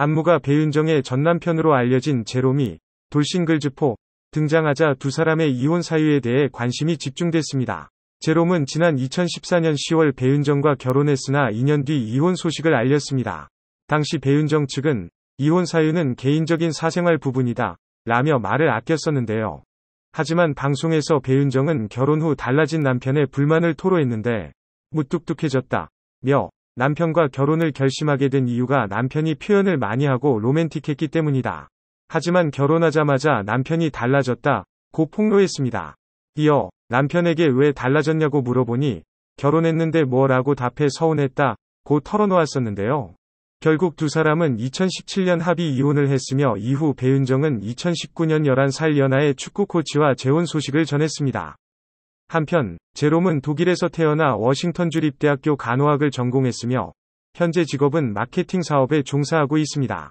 안무가 배윤정의 전남편으로 알려진 제롬이 돌싱글즈포 등장하자 두 사람의 이혼 사유에 대해 관심이 집중됐습니다. 제롬은 지난 2014년 10월 배윤정과 결혼했으나 2년 뒤 이혼 소식을 알렸습니다. 당시 배윤정 측은 이혼 사유는 개인적인 사생활 부분이다 라며 말을 아꼈었는데요. 하지만 방송에서 배윤정은 결혼 후 달라진 남편의 불만을 토로했는데 무뚝뚝해졌다 며 남편과 결혼을 결심하게 된 이유가 남편이 표현을 많이 하고 로맨틱했기 때문이다. 하지만 결혼하자마자 남편이 달라졌다. 고 폭로했습니다. 이어 남편에게 왜 달라졌냐고 물어보니 결혼했는데 뭐라고 답해 서운했다. 고 털어놓았었는데요. 결국 두 사람은 2017년 합의 이혼을 했으며 이후 배윤정은 2019년 11살 연하의 축구 코치와 재혼 소식을 전했습니다. 한편 제롬은 독일에서 태어나 워싱턴 주립대학교 간호학을 전공했으며 현재 직업은 마케팅 사업에 종사하고 있습니다.